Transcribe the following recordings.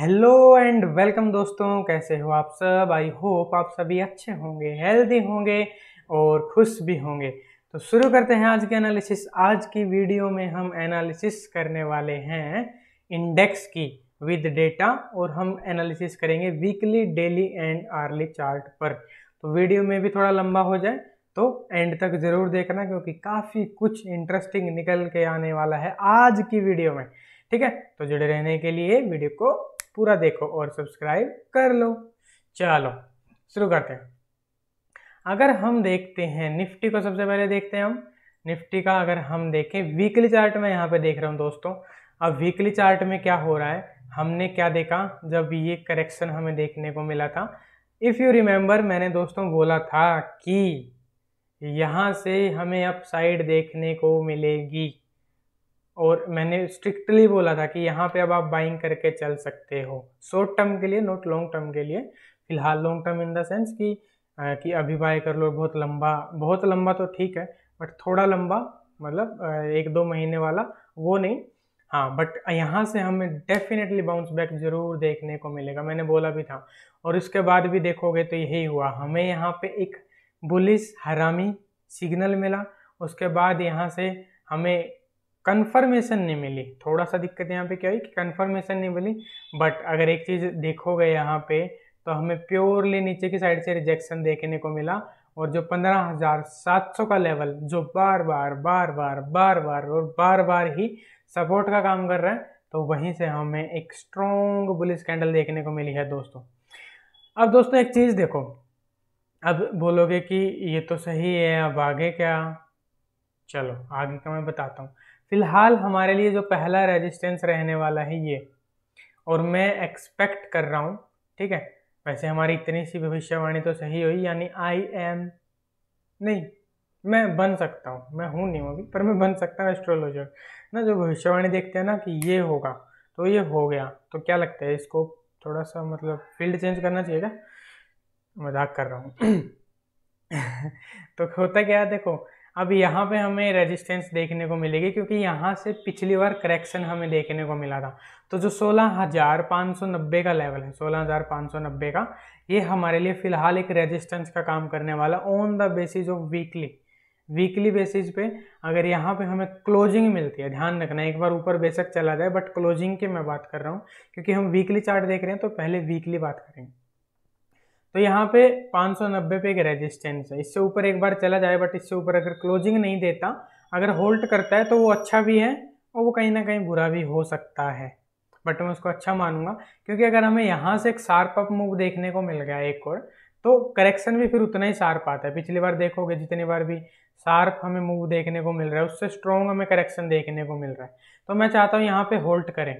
hello and welcome दोस्तों कैसे हो आप सब आई होप आप सभी अच्छे होंगे हेल्दी होंगे और खुश भी होंगे तो शुरू करते हैं आज के एनालिसिस आज की वीडियो में हम एनालिसिस करने वाले हैं इंडेक्स की विद डेटा और हम एनालिसिस करेंगे weekly daily and hourly chart पर तो वीडियो में भी थोड़ा लंबा हो जाए तो एंड तक ज़रूर देखना क्योंकि काफ़ी कुछ इंटरेस्टिंग निकल के आने वाला है आज की वीडियो में ठीक है तो जुड़े रहने के लिए वीडियो को पूरा देखो और सब्सक्राइब कर लो चलो शुरू करते हैं अगर हम देखते हैं निफ्टी को सबसे पहले देखते हैं हम निफ्टी का अगर हम देखें वीकली चार्ट में यहाँ पे देख रहा हूँ दोस्तों अब वीकली चार्ट में क्या हो रहा है हमने क्या देखा जब ये करेक्शन हमें देखने को मिला था इफ़ यू रिमेंबर मैंने दोस्तों बोला था कि यहाँ से हमें अपसाइड देखने को मिलेगी और मैंने स्ट्रिक्टली बोला था कि यहाँ पे अब आप बाइंग करके चल सकते हो शॉर्ट टर्म के लिए नॉट लॉन्ग टर्म के लिए फिलहाल long term in the sense कि आ, कि अभी बाय कर लो बहुत लंबा बहुत लंबा तो ठीक है बट थोड़ा लंबा मतलब एक दो महीने वाला वो नहीं हाँ बट यहाँ से हमें डेफिनेटली बाउंस बैक जरूर देखने को मिलेगा मैंने बोला भी था और उसके बाद भी देखोगे तो यही हुआ हमें यहाँ पे एक बुलिस हरामी सिग्नल मिला उसके बाद यहाँ से हमें कन्फर्मेशन नहीं मिली थोड़ा सा दिक्कत यहाँ पे क्या हुई कि कन्फर्मेशन नहीं मिली बट अगर एक चीज़ देखोगे यहाँ पे तो हमें प्योरली नीचे की साइड से रिजेक्शन देखने को मिला और जो पंद्रह हज़ार सात सौ का लेवल जो बार बार बार बार बार बार और बार बार ही सपोर्ट का काम कर रहा है तो वहीं से हमें एक स्ट्रॉन्ग बुलिस कैंडल देखने को मिली है दोस्तों अब दोस्तों एक चीज़ देखो अब बोलोगे कि ये तो सही है अब आगे क्या चलो आगे का मैं बताता हूँ फिलहाल हमारे लिए जो पहला रेजिस्टेंस रहने वाला है ये और मैं एक्सपेक्ट कर रहा हूँ ठीक है वैसे हमारी इतनी सी भविष्यवाणी तो सही हुई यानी आई एम नहीं मैं बन सकता हूँ मैं हूँ नहीं अभी पर मैं बन सकता हूँ एस्ट्रोलॉजर ना जो भविष्यवाणी देखते हैं ना कि ये होगा तो ये हो गया तो क्या लगता है इसको थोड़ा सा मतलब फील्ड चेंज करना चाहिए क्या मजाक कर रहा हूँ तो होता क्या है देखो अब यहाँ पे हमें रेजिस्टेंस देखने को मिलेगी क्योंकि यहाँ से पिछली बार करेक्शन हमें देखने को मिला था तो जो 16,590 का लेवल है 16,590 का ये हमारे लिए फ़िलहाल एक रेजिस्टेंस का काम करने वाला on the basis of weekly weekly basis पे अगर यहाँ पे हमें क्लोजिंग मिलती है ध्यान रखना एक बार ऊपर बेशक चला जाए बट क्लोजिंग की मैं बात कर रहा हूँ क्योंकि हम वीकली चार्ट देख रहे हैं तो पहले वीकली बात करेंगे तो यहाँ पे 590 पे एक रेजिस्टेंस है इससे ऊपर एक बार चला जाए बट इससे ऊपर अगर क्लोजिंग नहीं देता अगर होल्ड करता है तो वो अच्छा भी है और वो कहीं ना कहीं बुरा भी हो सकता है बट मैं उसको अच्छा मानूंगा क्योंकि अगर हमें यहाँ से एक शार्प अप मूव देखने को मिल गया एक और तो करेक्शन भी फिर उतना ही शार्प आता है पिछली बार देखोगे जितनी बार भी शार्प हमें मूव देखने को मिल रहा है उससे स्ट्रॉन्ग हमें करेक्शन देखने को मिल रहा है तो मैं चाहता हूँ यहाँ पे होल्ड करें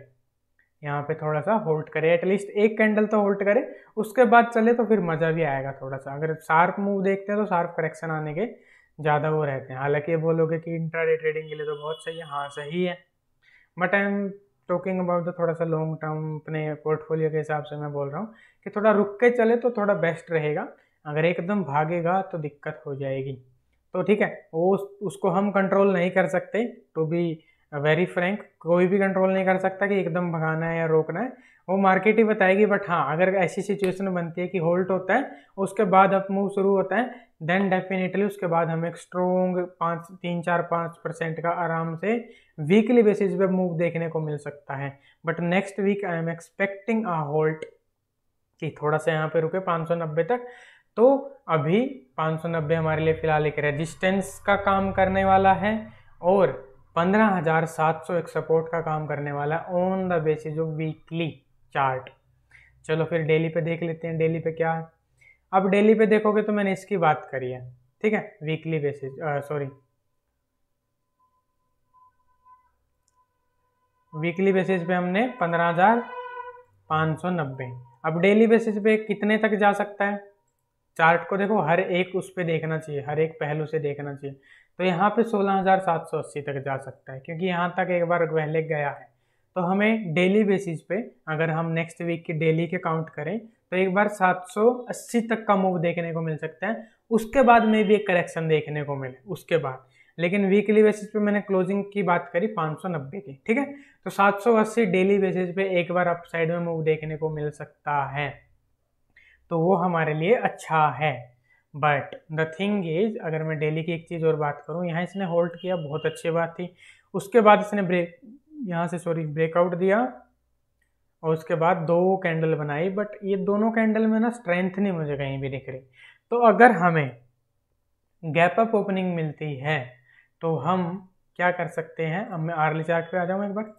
यहाँ पे थोड़ा सा होल्ड करे एटलीस्ट एक कैंडल तो होल्ड करे उसके बाद चले तो फिर मज़ा भी आएगा थोड़ा सा अगर शार्प मूव देखते हैं तो शार्प करेक्शन आने के ज़्यादा वो रहते हैं हालांकि ये बोलोगे कि इंटर ट्रेडिंग के लिए तो बहुत सही है हाँ सही है but I am talking about the थोड़ा सा लॉन्ग टर्म अपने पोर्टफोलियो के हिसाब से मैं बोल रहा हूँ कि थोड़ा रुक के चले तो थोड़ा बेस्ट रहेगा अगर एकदम भागेगा तो दिक्कत हो जाएगी तो ठीक है वो उसको हम कंट्रोल नहीं कर सकते टू तो बी वेरी फ्रैंक कोई भी कंट्रोल नहीं कर सकता कि एकदम भगाना है या रोकना है वो मार्केट ही बताएगी बट हाँ अगर ऐसी सिचुएशन बनती है कि होल्ट होता है उसके बाद अब मूव शुरू होता है देन डेफिनेटली उसके बाद हम एक स्ट्रोंग पाँच तीन चार पाँच परसेंट का आराम से वीकली बेसिस पे मूव देखने को मिल सकता है but next week I am expecting a halt कि थोड़ा सा यहाँ पे रुके पाँच सौ नब्बे तक तो अभी पाँच सौ नब्बे हमारे लिए फ़िलहाल एक रेजिस्टेंस का काम करने वाला है और पंद्रह हज़ार सात सौ एक सपोर्ट का काम करने वाला है on the basis of weekly chart चलो फिर डेली पे देख लेते हैं डेली पे क्या है अब डेली पे देखोगे तो मैंने इसकी बात करी है ठीक है weekly basis sorry weekly basis पे हमने पंद्रह हज़ार पाँच सौ नब्बे अब डेली बेसिस पे कितने तक जा सकता है चार्ट को देखो हर एक उस पर देखना चाहिए हर एक पहलू से देखना चाहिए तो यहाँ पे 16,780 तक जा सकता है क्योंकि यहाँ तक एक बार पहले गया है तो हमें डेली बेसिस पे अगर हम नेक्स्ट वीक की डेली के काउंट करें तो एक बार 780 तक का मूव देखने को मिल सकता है उसके बाद में भी एक करेक्शन देखने को मिले उसके बाद लेकिन वीकली बेसिस पे मैंने क्लोजिंग की बात करी 590 की ठीक है तो 780 डेली बेसिस पे एक बार अपसाइड में मूव देखने को मिल सकता है तो वो हमारे लिए अच्छा है बट द थिंग इज अगर मैं डेली की एक चीज़ और बात करूँ यहाँ इसने होल्ड किया बहुत अच्छी बात थी उसके बाद इसने ब्रेक यहाँ से सॉरी ब्रेकआउट दिया और उसके बाद दो कैंडल बनाई बट ये दोनों कैंडल में ना स्ट्रेंथ नहीं मुझे कहीं भी दिख रही तो अगर हमें गैप अप ओपनिंग मिलती है तो हम क्या कर सकते हैं अब मैं आर्ली चार्ट पे आ जाऊँ एक बार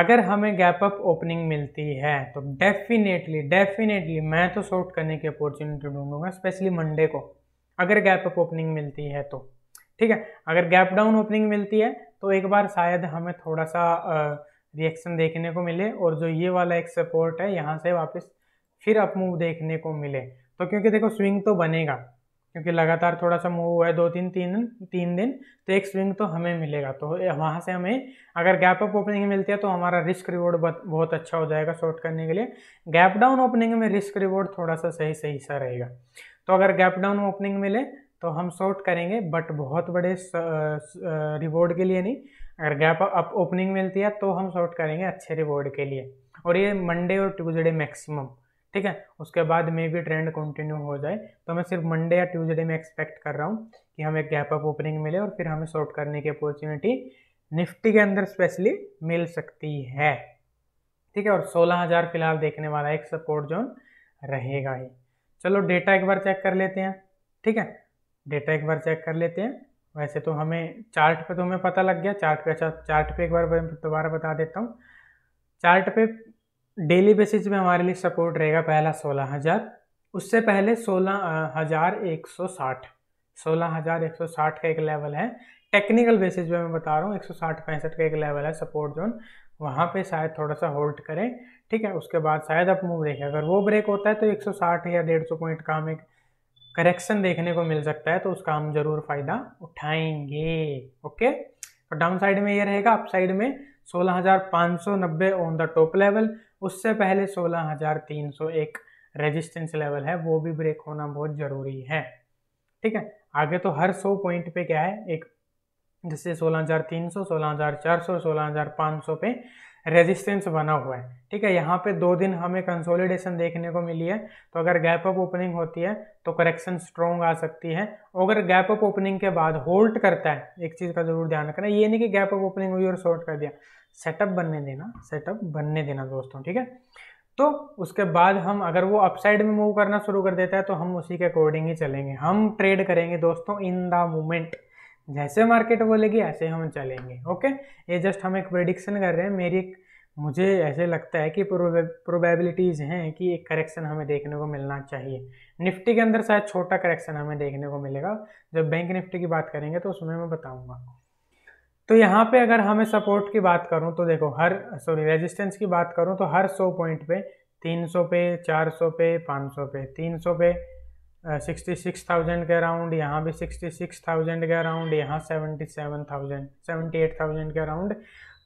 अगर हमें गैप अप ओपनिंग मिलती है तो डेफिनेटली डेफिनेटली मैं तो शॉर्ट करने की अपॉर्चुनिटी ढूंढूंगा स्पेशली मंडे को अगर गैप अप ओपनिंग मिलती है तो ठीक है अगर गैप डाउन ओपनिंग मिलती है तो एक बार शायद हमें थोड़ा सा रिएक्शन देखने को मिले और जो ये वाला एक सपोर्ट है यहाँ से वापस फिर अप मूव देखने को मिले तो क्योंकि देखो स्विंग तो बनेगा क्योंकि लगातार थोड़ा सा मूव हुआ है दो तीन तीन तीन दिन तो एक स्विंग तो हमें मिलेगा तो वहाँ से हमें अगर गैप अप ओपनिंग मिलती है तो हमारा रिस्क रिवॉर्ड बहुत अच्छा हो जाएगा शॉर्ट करने के लिए गैप डाउन ओपनिंग में रिस्क रिवॉर्ड थोड़ा सा सही सही सा रहेगा तो अगर गैप डाउन ओपनिंग मिले तो हम शॉर्ट करेंगे बट बहुत बड़े रिवॉर्ड के लिए नहीं अगर गैप अप ओपनिंग मिलती है तो हम शॉर्ट करेंगे अच्छे रिवॉर्ड के लिए और ये मंडे और ट्यूजडे मैक्सिमम ठीक है उसके बाद में भी ट्रेंड कंटिन्यू हो जाए तो मैं सिर्फ मंडे या ट्यूजडे में एक्सपेक्ट कर रहा हूँ कि हमें गैप अप ओपनिंग मिले और फिर हमें शॉर्ट करने की अपॉर्चुनिटी निफ्टी के अंदर स्पेशली मिल सकती है ठीक है और सोलह हज़ार फिलहाल देखने वाला एक सपोर्ट जोन रहेगा ही चलो डेटा एक बार चेक कर लेते हैं ठीक है डेटा एक बार चेक कर लेते हैं वैसे तो हमें चार्ट पे तो हमें पता लग गया चार्ट पे अच्छा चार्ट पे एक बार दोबारा बता देता हूँ चार्ट पे डेली बेसिस में हमारे लिए सपोर्ट रहेगा पहला सोलह हज़ार उससे पहले सोलह हज़ार एक सौ साठ सोलह हज़ार एक सौ साठ का एक लेवल है टेक्निकल बेसिस पे मैं बता रहा हूँ एक सौ साठ पैंसठ का एक लेवल है सपोर्ट जोन वहाँ पे शायद थोड़ा सा होल्ड करें ठीक है उसके बाद शायद अप मूव देखें अगर वो ब्रेक होता है तो एक सौ साठ या डेढ़ सौ पॉइंट का हमें करेक्शन देखने को मिल सकता है तो उसका हम ज़रूर फ़ायदा उठाएंगे ओके तो डाउन साइड में ये रहेगा अप साइड में सोलह हजार पाँच सौ नब्बे ऑन द टॉप लेवल उससे पहले सोलह हज़ार तीन सौ एक रेजिस्टेंस लेवल है वो भी ब्रेक होना बहुत ज़रूरी है ठीक है आगे तो हर सौ पॉइंट पे क्या है एक जैसे सोलह हज़ार तीन सौ सोलह हज़ार चार सौ सोलह हज़ार पाँच सौ पे रेजिस्टेंस बना हुआ है ठीक है यहाँ पे दो दिन हमें कंसोलिडेशन देखने को मिली है तो अगर गैप अप ओपनिंग होती है तो करेक्शन स्ट्रॉन्ग आ सकती है अगर गैप अप ओपनिंग के बाद होल्ड करता है एक चीज़ का जरूर ध्यान रखना ये नहीं कि गैप अप ओपनिंग हुई और शॉर्ट कर दिया सेटअप बनने देना सेटअप बनने देना दोस्तों ठीक है तो उसके बाद हम अगर वो अपसाइड में मूव करना शुरू कर देता है तो हम उसी के अकॉर्डिंग ही चलेंगे हम ट्रेड करेंगे दोस्तों इन द मोमेंट जैसे मार्केट बोलेगी ऐसे हम चलेंगे ओके ये जस्ट हम एक प्रडिक्शन कर रहे हैं मेरी एक मुझे ऐसे लगता है कि प्रोबेबिलिटीज़ हैं कि एक करेक्शन हमें देखने को मिलना चाहिए निफ्टी के अंदर शायद छोटा करेक्शन हमें देखने को मिलेगा जब बैंक निफ्टी की बात करेंगे तो उसमें मैं बताऊँगा तो यहाँ पे अगर हमें सपोर्ट की बात करूँ तो देखो हर सॉरी रेजिस्टेंस की बात करूँ तो हर सौ पॉइंट पे तीन सौ पे चार सौ पे पाँच सौ पे तीन सौ पे सिक्सटी सिक्स थाउजेंड के अराउंड यहाँ भी सिक्सटी सिक्स थाउजेंड के अराउंड यहाँ seventy seven thousand seventy eight thousand के अराउंड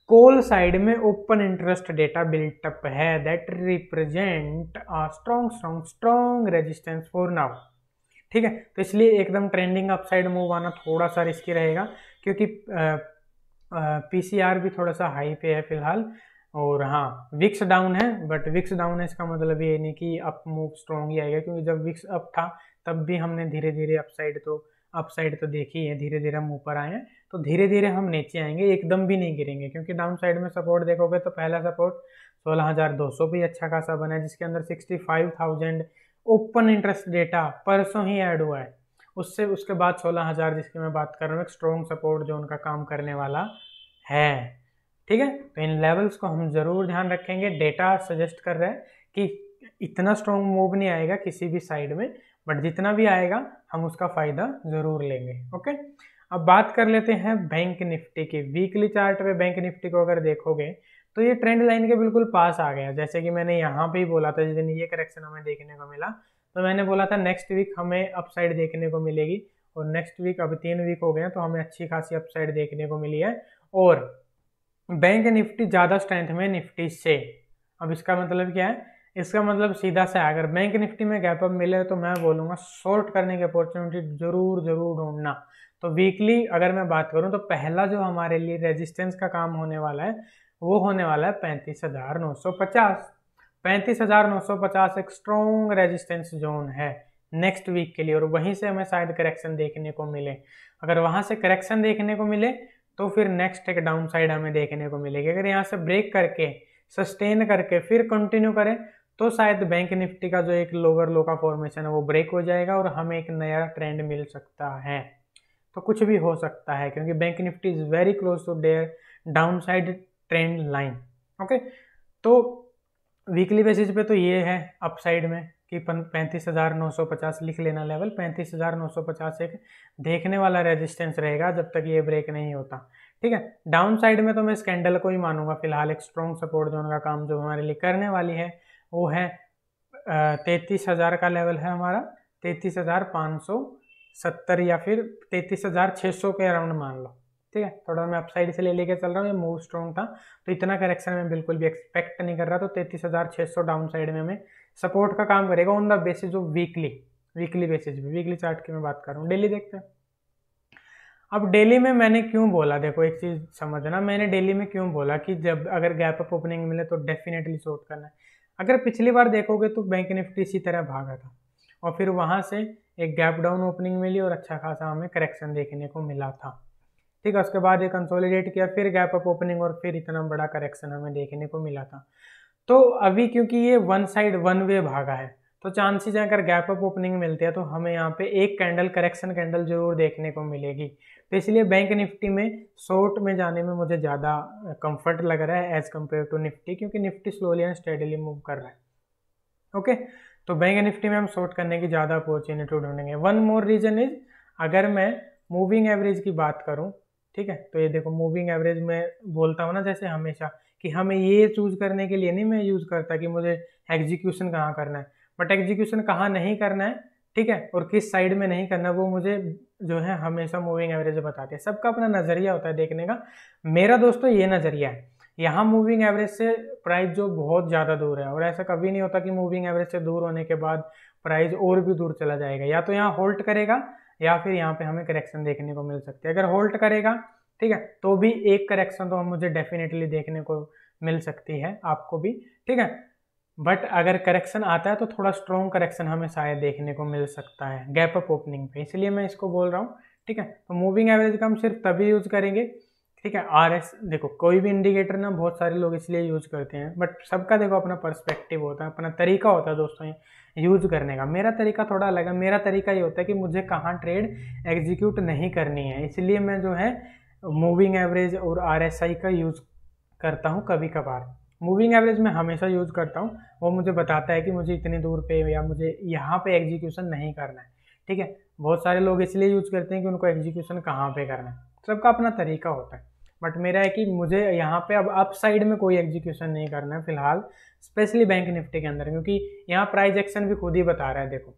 कोल साइड में ओपन इंटरेस्ट डेटा बिल्टअप है that represent strong strong strong resistance for now ठीक है तो इसलिए एकदम ट्रेंडिंग अपसाइड मूव आना थोड़ा सा रिस्की रहेगा क्योंकि पीसीआर भी थोड़ा सा हाई पे है फिलहाल और हाँ विक्स डाउन है बट विक्स डाउन है इसका मतलब ये नहीं कि अप मूव स्ट्रॉन्ग ही आएगा क्योंकि जब विक्स अप था तब भी हमने धीरे धीरे अपसाइड तो अपसाइड तो देखी है धीरे धीरे हम ऊपर आए हैं तो धीरे धीरे हम नीचे आएंगे एकदम भी नहीं गिरेंगे क्योंकि डाउन साइड में सपोर्ट देखोगे तो पहला सपोर्ट सोलह भी अच्छा खासा बना है जिसके अंदर सिक्सटी ओपन इंटरेस्ट डेटा परसों ही ऐड हुआ है उससे उसके बाद सोलह हज़ार जिसकी मैं बात कर रहा हूँ एक स्ट्रॉन्ग सपोर्ट जो उनका काम करने वाला है ठीक है तो इन लेवल्स को हम ज़रूर ध्यान रखेंगे डेटा सजेस्ट कर रहे हैं कि इतना स्ट्रॉन्ग मूव नहीं आएगा किसी भी साइड में बट जितना भी आएगा हम उसका फ़ायदा ज़रूर लेंगे ओके अब बात कर लेते हैं बैंक निफ्टी की वीकली चार्ट पे बैंक निफ्टी को अगर देखोगे तो ये ट्रेंड लाइन के बिल्कुल पास आ गया जैसे कि मैंने यहाँ पे ही बोला था जिस दिन ये करेक्शन हमें देखने को मिला तो मैंने बोला था नेक्स्ट वीक हमें अपसाइड देखने को मिलेगी और नेक्स्ट वीक अभी तीन वीक हो गए हैं तो हमें अच्छी खासी अपसाइड देखने को मिली है और बैंक निफ्टी ज़्यादा स्ट्रेंथ में निफ्टी से अब इसका मतलब क्या है इसका मतलब सीधा सा अगर बैंक निफ्टी में गैप अप मिले तो मैं बोलूँगा शॉर्ट करने की अपॉर्चुनिटी जरूर जरूर ढूंढना तो वीकली अगर मैं बात करूँ तो पहला जो हमारे लिए रेजिस्टेंस का काम होने वाला है वो होने वाला है पैंतीस हज़ार नौ सौ पचास पैंतीस हज़ार नौ सौ पचास एक स्ट्रॉन्ग रेजिस्टेंस जोन है नेक्स्ट वीक के लिए और वहीं से हमें शायद करेक्शन देखने को मिले अगर वहाँ से करेक्शन देखने को मिले तो फिर नेक्स्ट एक डाउन साइड हमें देखने को मिलेगी अगर यहाँ से ब्रेक करके सस्टेन करके फिर कंटिन्यू करें तो शायद बैंक निफ्टी का जो एक लोअर लो का फॉर्मेशन है वो ब्रेक हो जाएगा और हमें एक नया ट्रेंड मिल सकता है तो कुछ भी हो सकता है क्योंकि bank Nifty is very close to their down side trend line okay तो वीकली बेसिस पे तो ये है अपसाइड में कि पैंतीस हज़ार नौ सौ पचास लिख लेना लेवल पैंतीस हज़ार नौ सौ पचास एक देखने वाला रेजिस्टेंस रहेगा जब तक ये ब्रेक नहीं होता ठीक है डाउन साइड में तो मैं स्कैंडल को ही मानूंगा फिलहाल एक स्ट्रॉन्ग सपोर्ट जोन का काम जो हमारे लिए करने वाली है वो है तैतीस हज़ार का लेवल है हमारा तैंतीस हज़ार पाँच सौ सत्तर या फिर तैंतीस हज़ार छः सौ के अराउंड मान लो ठीक है थोड़ा मैं अपसाइड से ले लेके चल रहा हूँ ये मूव स्ट्रॉन्ग था तो इतना करेक्शन मैं बिल्कुल भी एक्सपेक्ट नहीं कर रहा तो तैतीस हज़ार छः सौ डाउन साइड में हमें सपोर्ट का काम करेगा on the basis of weekly weekly basis पे वीकली चार्ट की मैं बात कर रहा हूँ डेली देखते हैं अब डेली में मैंने क्यों बोला देखो एक चीज़ समझना मैंने डेली में क्यों बोला कि जब अगर गैप अप ओपनिंग मिले तो डेफिनेटली शॉर्ट करना है अगर पिछली बार देखोगे तो बैंक निफ्टी इसी तरह भागा था और फिर वहाँ से एक गैप डाउन ओपनिंग मिली और अच्छा खासा हमें करेक्शन देखने को मिला था ठीक है उसके बाद ये कंसोलिडेट किया फिर गैप अप ओपनिंग और फिर इतना बड़ा करेक्शन हमें देखने को मिला था तो अभी क्योंकि ये वन साइड वन वे भागा है तो चांसेज अगर गैप अप ओपनिंग मिलती है तो हमें यहाँ पे एक कैंडल करेक्शन कैंडल जरूर देखने को मिलेगी तो इसलिए बैंक निफ्टी में शॉर्ट में जाने में मुझे ज़्यादा कंफर्ट लग रहा है एज़ कम्पेयर टू निफ्टी क्योंकि Nifty slowly and steadily move कर रहा है ओके तो बैंक निफ्टी में हम शॉर्ट करने की ज़्यादा अपॉर्चुनिटी ढूंढेंगे वन मोर रीज़न इज अगर मैं मूविंग एवरेज की बात करूँ ठीक है तो ये देखो मूविंग एवरेज में बोलता हूँ ना जैसे हमेशा कि हमें ये चूज़ करने के लिए नहीं मैं यूज़ करता कि मुझे एग्जीक्यूशन कहाँ करना है बट एग्जीक्यूशन कहाँ नहीं करना है ठीक है और किस साइड में नहीं करना वो मुझे जो है हमेशा मूविंग एवरेज बताते हैं सबका अपना नज़रिया होता है देखने का मेरा दोस्तों ये नज़रिया है यहाँ मूविंग एवरेज से प्राइस जो बहुत ज़्यादा दूर है और ऐसा कभी नहीं होता कि मूविंग एवरेज से दूर होने के बाद प्राइस और भी दूर चला जाएगा या तो यहाँ होल्ड करेगा या फिर यहाँ पे हमें करेक्शन देखने को मिल सकती है अगर होल्ड करेगा ठीक है तो भी एक करेक्शन तो मुझे डेफिनेटली देखने को मिल सकती है आपको भी ठीक है बट अगर करेक्शन आता है तो थोड़ा स्ट्रॉन्ग करेक्शन हमें शायद देखने को मिल सकता है गैप अप ओपनिंग पे इसलिए मैं इसको बोल रहा हूँ ठीक है तो मूविंग एवरेज का हम सिर्फ तभी यूज़ करेंगे ठीक है आर एस देखो कोई भी इंडिकेटर ना बहुत सारे लोग इसलिए यूज़ करते हैं बट सबका देखो अपना पर्सपेक्टिव होता है अपना तरीका होता है दोस्तों यूज़ करने का मेरा तरीका थोड़ा अलग है मेरा तरीका ये होता है कि मुझे कहाँ ट्रेड एग्जीक्यूट नहीं करनी है इसलिए मैं जो है मूविंग एवरेज और आर का यूज़ करता हूँ कभी कभार मूविंग एवरेज मैं हमेशा यूज़ करता हूँ वो मुझे बताता है कि मुझे इतनी दूर पे या मुझे यहाँ पे एग्जीक्यूशन नहीं करना है ठीक है बहुत सारे लोग इसलिए यूज़ करते हैं कि उनको एग्जीक्यूशन कहाँ पे करना है सबका अपना तरीका होता है बट मेरा है कि मुझे यहाँ पे अब अप साइड में कोई एग्जीक्यूशन नहीं करना है फिलहाल स्पेशली बैंक निफ्टी के अंदर क्योंकि यहाँ प्राइज एक्शन भी खुद ही बता रहा है देखो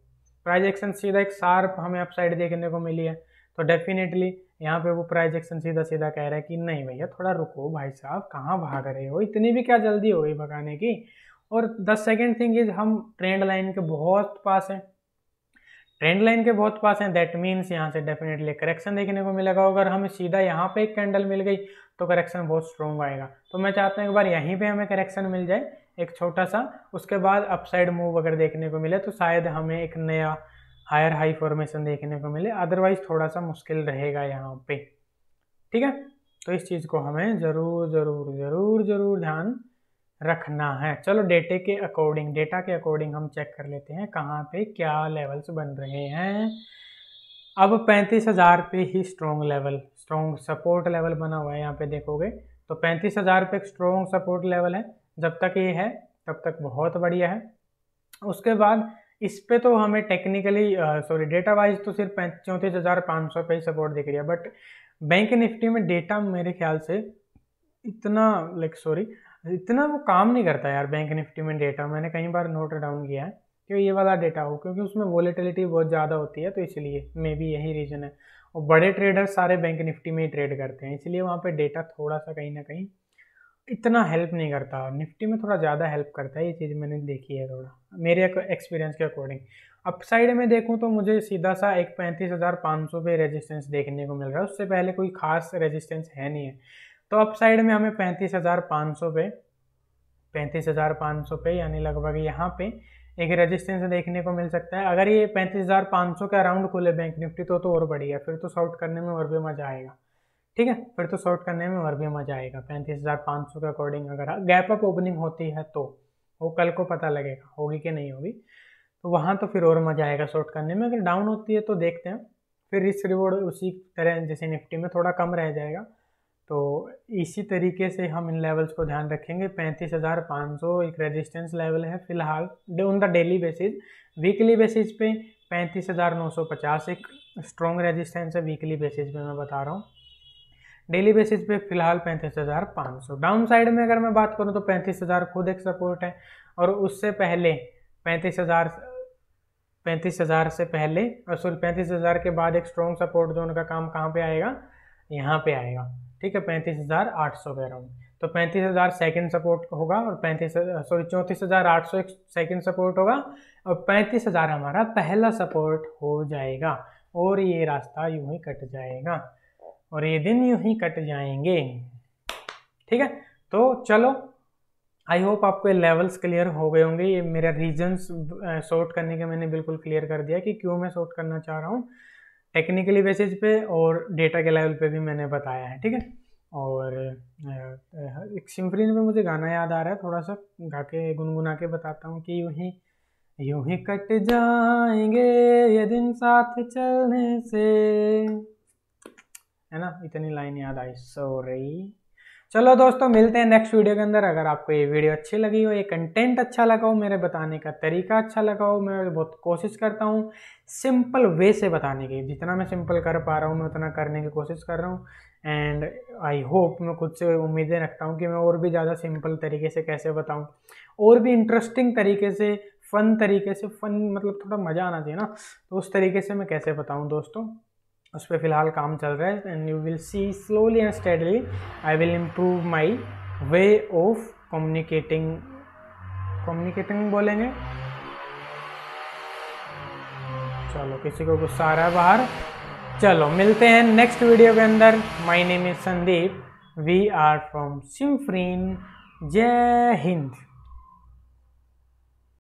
प्राइज एक्शन सीधा एक शार्प हमें अप साइड देखने को मिली है तो डेफिनेटली यहाँ पे वो प्राइज एक्शन सीधा सीधा कह रहा है कि नहीं भैया थोड़ा रुको भाई साहब कहाँ भाग रहे हो इतनी भी क्या जल्दी हो गई भगाने की और द सेकेंड थिंग इज़ हम ट्रेंड लाइन के बहुत पास हैं ट्रेंड लाइन के बहुत पास हैं दैट मीन्स यहाँ से डेफिनेटली करेक्शन देखने को मिलेगा अगर हमें सीधा यहाँ पे एक कैंडल मिल गई तो करेक्शन बहुत स्ट्रॉन्ग आएगा तो मैं चाहता हूँ एक बार यहीं पे हमें करेक्शन मिल जाए एक छोटा सा उसके बाद अपसाइड मूव अगर देखने को मिले तो शायद हमें एक नया हायर हाई फॉर्मेशन देखने को मिले अदरवाइज थोड़ा सा मुश्किल रहेगा यहाँ पे ठीक है तो इस चीज़ को हमें ज़रूर ज़रूर ज़रूर ज़रूर ध्यान रखना है चलो डेटे के अकॉर्डिंग डेटा के अकॉर्डिंग हम चेक कर लेते हैं कहाँ पे क्या लेवल्स बन रहे हैं अब पैंतीस हज़ार पे ही strong level strong support level बना हुआ है यहाँ पे देखोगे तो पैंतीस हज़ार पे स्ट्रॉन्ग सपोर्ट लेवल है जब तक ये है तब तक बहुत बढ़िया है उसके बाद इस पे तो हमें टेक्निकली सॉरी डेटा वाइज तो सिर्फ चौंतीस हज़ार पाँच सौ पे ही सपोर्ट दिख रही है बट बैंक निफ्टी में डेटा मेरे ख्याल से इतना लाइक सॉरी इतना वो काम नहीं करता यार बैंक निफ्टी में डेटा मैंने कई बार नोट डाउन किया है कि ये वाला डेटा हो क्योंकि उसमें वॉलेटिलिटी बहुत ज़्यादा होती है तो इसलिए मे बी यही रीज़न है और बड़े ट्रेडर सारे बैंक निफ्टी में ही ट्रेड करते हैं इसलिए वहाँ पर डेटा थोड़ा सा कहीं ना कहीं इतना हेल्प नहीं करता निफ्टी में थोड़ा ज़्यादा हेल्प करता है ये चीज़ मैंने देखी है थोड़ा मेरे एक्सपीरियंस के अकॉर्डिंग अपसाइड में देखूँ तो मुझे सीधा सा एक पैंतीस हज़ार पाँच सौ पे रेजिस्टेंस देखने को मिल रहा है उससे पहले कोई खास रेजिस्टेंस है नहीं है तो अप साइड में हमें पैंतीस हज़ार पाँच सौ पे पैंतीस हज़ार पाँच सौ पे यानी लगभग यहाँ पे एक रेजिस्टेंस देखने को मिल सकता है अगर ये पैंतीस हज़ार पाँच सौ के अराउंड खुले बैंक निफ्टी तो तो और बढ़िया फिर तो शॉर्ट करने में और भी मज़ा आएगा ठीक है फिर तो शॉर्ट करने में और भी मज़ा आएगा पैंतीस हज़ार पाँच सौ के अकॉर्डिंग अगर गैप अप ओपनिंग होती है तो वो कल को पता लगेगा होगी कि नहीं होगी तो वहाँ तो फिर और मज़ा आएगा शॉर्ट करने में अगर डाउन होती है तो देखते हैं फिर रिस्क रिवॉर्ड उसी तरह जैसे निफ्टी में थोड़ा कम रह जाएगा तो इसी तरीके से हम इन लेवल्स को ध्यान रखेंगे पैंतीस हज़ार पाँच सौ एक रेजिस्टेंस लेवल है फिलहाल on the daily basis weekly basis पे पैंतीस हज़ार नौ सौ पचास एक स्ट्रॉन्ग रेजिस्टेंस है वीकली बेसिस पे मैं बता रहा हूँ डेली बेसिस पे फिलहाल पैंतीस हज़ार पाँच सौ डाउन साइड में अगर मैं बात करूँ तो पैंतीस हज़ार खुद एक सपोर्ट है और उससे पहले पैंतीस हज़ार पैंतीस हज़ार से पहले और सॉरी पैंतीस हज़ार के बाद एक स्ट्रॉन्ग सपोर्ट जोन का काम कहाँ पर आएगा यहाँ पे आएगा ठीक है पैंतीस हज़ार आठ सौ कह रहा हूँ तो पैंतीस हज़ार सेकेंड सपोर्ट होगा और पैंतीस सॉरी चौंतीस हज़ार आठ सौ एक सेकेंड सपोर्ट होगा और पैंतीस हज़ार हमारा पहला सपोर्ट हो जाएगा और ये रास्ता यूं ही कट जाएगा और ये दिन यूं ही कट जाएंगे ठीक है तो चलो आई होप आपको ये लेवल्स क्लियर हो गए होंगे ये मेरा रीजन्स शॉर्ट करने के मैंने बिल्कुल क्लियर कर दिया कि क्यों मैं शॉर्ट करना चाह रहा हूँ टेक्निकली बेसिस पे और डेटा के लेवल पे भी मैंने बताया है ठीक है और एक सिम्फनी में मुझे गाना याद आ रहा है थोड़ा सा गा के गुनगुना के बताता हूँ कि यूं ही यूं ही कट जाएंगे ये दिन साथ चलने से है ना इतनी लाइन याद आई सॉरी चलो दोस्तों मिलते हैं नेक्स्ट वीडियो के अंदर अगर आपको ये वीडियो अच्छी लगी हो ये कंटेंट अच्छा लगा हो मेरे बताने का तरीका अच्छा लगा हो मैं बहुत कोशिश करता हूँ सिंपल वे से बताने की जितना मैं सिंपल कर पा रहा हूँ मैं उतना करने की कोशिश कर रहा हूँ एंड आई होप मैं खुद से उम्मीदें रखता हूँ कि मैं और भी ज़्यादा सिंपल तरीके से कैसे बताऊँ और भी इंटरेस्टिंग तरीके से फ़न तरीके से फ़न मतलब थोड़ा मज़ा आना चाहिए ना तो उस तरीके से मैं कैसे बताऊँ दोस्तों उस पर फ़िलहाल काम चल रहा है and you will see slowly and steadily I will improve my way of communicating communicating बोलेंगे चलो किसी को गुस्सा आ रहा है बाहर चलो मिलते हैं नेक्स्ट वीडियो के अंदर my name is Sandeep we are from सिमफ्रीन जय हिंद